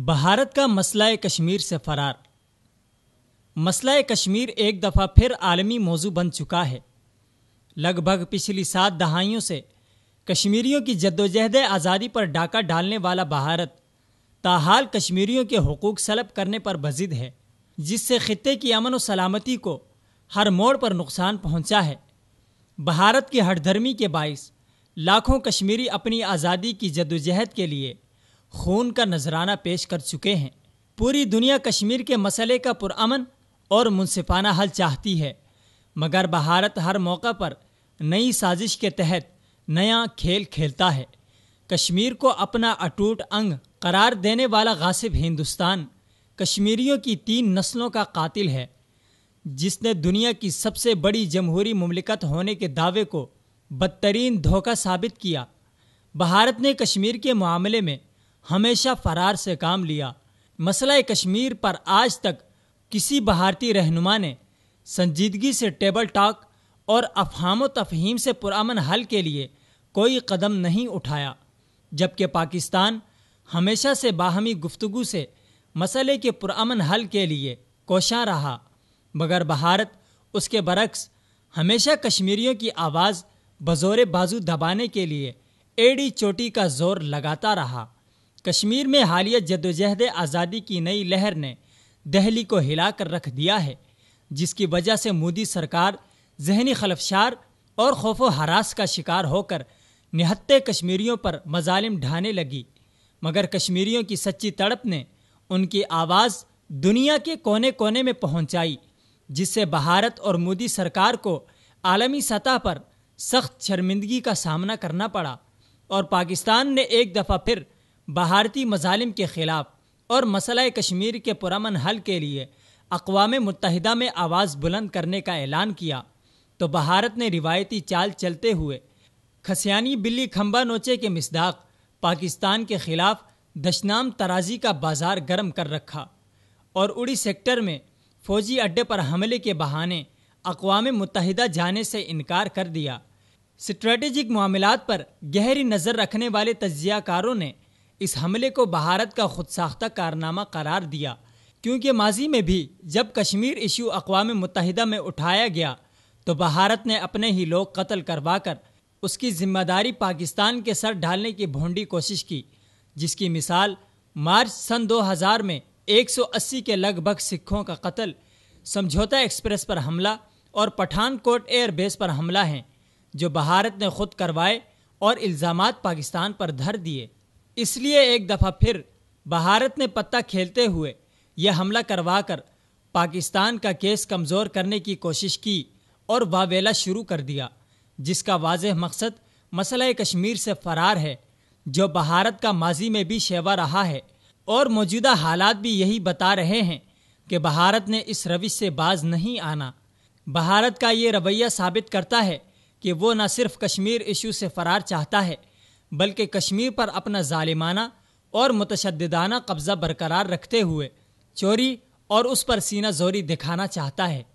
بھارت کا مسئلہ کشمیر سے فرار مسئلہ کشمیر ایک دفعہ پھر عالمی موضوع بن چکا ہے لگ بھگ پچھلی سات دہائیوں سے کشمیریوں کی جد و جہد آزادی پر ڈاکہ ڈالنے والا بھارت تاحال کشمیریوں کے حقوق سلب کرنے پر بزد ہے جس سے خطے کی امن و سلامتی کو ہر موڑ پر نقصان پہنچا ہے بھارت کی ہٹ دھرمی کے باعث لاکھوں کشمیری اپنی آزادی کی جدوجہد کے لیے خون کا نذرانہ پیش کر چکے ہیں پوری دنیا کشمیر کے مسئلے کا پرامن اور منصفانہ حل چاہتی ہے مگر بھارت ہر موقع پر نئی سازش کے تحت نیا کھیل کھیلتا ہے کشمیر کو اپنا اٹوٹ انگ قرار دینے والا غاصب ہندوستان کشمیریوں کی تین نسلوں کا قاتل ہے جس نے دنیا کی سب سے بڑی جمہوری مملکت ہونے کے دعوے کو بدترین دھوکہ ثابت کیا بھارت نے کشمیر کے معاملے میں ہمیشہ فرار سے کام لیا مسئلہ کشمیر پر آج تک کسی بھارتی رہنما نے سنجیدگی سے ٹیبل ٹاک اور افہام و تفہیم سے پرامن حل کے لیے کوئی قدم نہیں اٹھایا جبکہ پاکستان ہمیشہ سے باہمی گفتگو سے مسئلے کے پرامن حل کے لیے کوشاں رہا مگر بھارت اس کے برعکس ہمیشہ کشمیریوں کی آواز بزور بازو دبانے کے لیے ایڑی چوٹی کا زور لگاتا رہا کشمیر میں حالیہ جدوجہد آزادی کی نئی لہر نے دہلی کو ہلا کر رکھ دیا ہے جس کی وجہ سے مودی سرکار ذہنی خلفشار اور خوف و حراس کا شکار ہو کر نہتے کشمیریوں پر مظالم ڈھانے لگی مگر کشمیریوں کی سچی تڑپ نے ان کی آواز دنیا کے کونے کونے میں پہنچائی جس سے بھارت اور مودی سرکار کو عالمی سطح پر سخت شرمندگی کا سامنا کرنا پڑا اور پاکستان نے ایک دفعہ پھر بھارتی مظالم کے خلاف اور مسئلہ کشمیر کے پرامن حل کے لیے اقوام متحدہ میں آواز بلند کرنے کا اعلان کیا تو بھارت نے روایتی چال چلتے ہوئے کھسیانی بلی کھمبا نوچے کے مصداق پاکستان کے خلاف دشنام ترازی کا بازار گرم کر رکھا اور اڑی سیکٹر میں فوجی اڈے پر حملے کے بہانے اقوام متحدہ جانے سے انکار کر دیا اسٹریٹجک معاملات پر گہری نظر رکھنے والے تجزیہ کاروں نے اس حملے کو بھارت کا خود ساختہ کارنامہ قرار دیا کیونکہ ماضی میں بھی جب کشمیر ایشو اقوام متحدہ میں اٹھایا گیا تو بھارت نے اپنے ہی لوگ قتل کروا کر اس کی ذمہ داری پاکستان کے سر ڈھالنے کی بھونڈی کوشش کی جس کی مثال مارچ سن دو ہزار میں ایک سو اسی کے لگ بھگ سکھوں کا قتل سمجھوتا ایکسپریس پر حملہ اور پٹھان کوٹ ایئر بیس پر حملہ ہیں جو بھارت نے خود کروائے اور الزامات پاکستان پر دھر دیے اس لیے ایک دفعہ پھر بھارت نے پتہ کھیلتے ہوئے یہ حملہ کروا کر پاکستان کا کیس کمزور کرنے کی کوشش کی اور واویلا شروع کر دیا جس کا واضح مقصد مسئلہ کشمیر سے فرار ہے جو بھارت کا ماضی میں بھی شیوا رہا ہے اور موجودہ حالات بھی یہی بتا رہے ہیں کہ بھارت نے اس روش سے باز نہیں آنا بھارت کا یہ رویہ ثابت کرتا ہے کہ وہ نہ صرف کشمیر ایشو سے فرار چاہتا ہے بلکہ کشمیر پر اپنا ظالمانہ اور متشددانہ قبضہ برقرار رکھتے ہوئے چوری اور اس پر سینہ زوری دکھانا چاہتا ہے